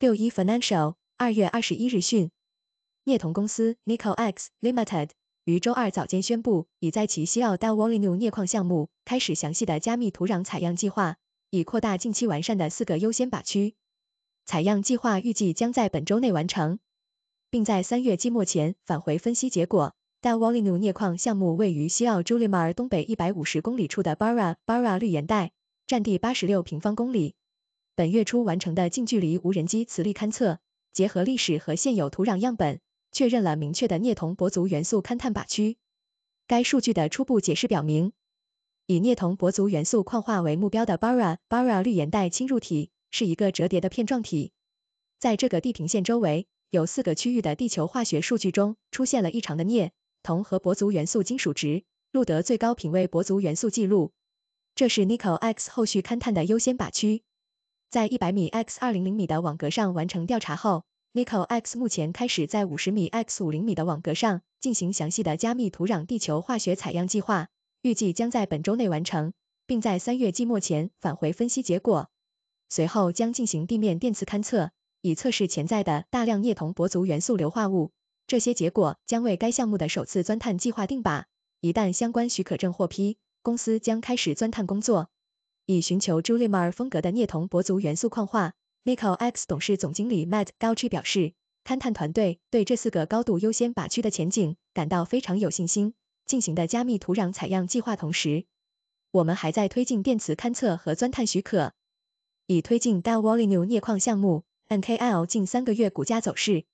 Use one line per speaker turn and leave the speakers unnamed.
六一 Financial 二月二十一日讯，镍铜公司 Nickel X Limited 于周二早间宣布，已在其西澳 Dalwallinu 镍矿项目开始详细的加密土壤采样计划，以扩大近期完善的四个优先靶区。采样计划预计将在本周内完成，并在三月季末前返回分析结果。Dalwallinu 镍矿项目位于西澳 j 利 l 尔 m r 东北一百五十公里处的 Bara r Bara 绿岩带，占地八十六平方公里。本月初完成的近距离无人机磁力勘测，结合历史和现有土壤样本，确认了明确的镍铜铂族元素勘探靶区。该数据的初步解释表明，以镍铜铂族元素矿化为目标的 Barra Barra 绿岩带侵入体是一个折叠的片状体。在这个地平线周围，有四个区域的地球化学数据中出现了异常的镍、铜和铂族元素金属值，录得最高品位铂族元素记录。这是 Nico X 后续勘探的优先靶区。在一百米 x 二零零米的网格上完成调查后，Nicox 目前开始在五十米 x 五零米的网格上进行详细的加密土壤地球化学采样计划，预计将在本周内完成，并在三月季末前返回分析结果。随后将进行地面电磁勘测，以测试潜在的大量镍、铜、铂族元素硫化物。这些结果将为该项目的首次钻探计划定靶。一旦相关许可证获批，公司将开始钻探工作。以寻求 Julimar 风格的镍铜铂族元素矿化。n i k o l x 董事总经理 Matt g a u c h 表示，勘探团队对这四个高度优先靶区的前景感到非常有信心。进行的加密土壤采样计划同时，我们还在推进电磁勘测和钻探许可，以推进 d a l w o l l i n e w 镍矿项目。NKL 近三个月股价走势。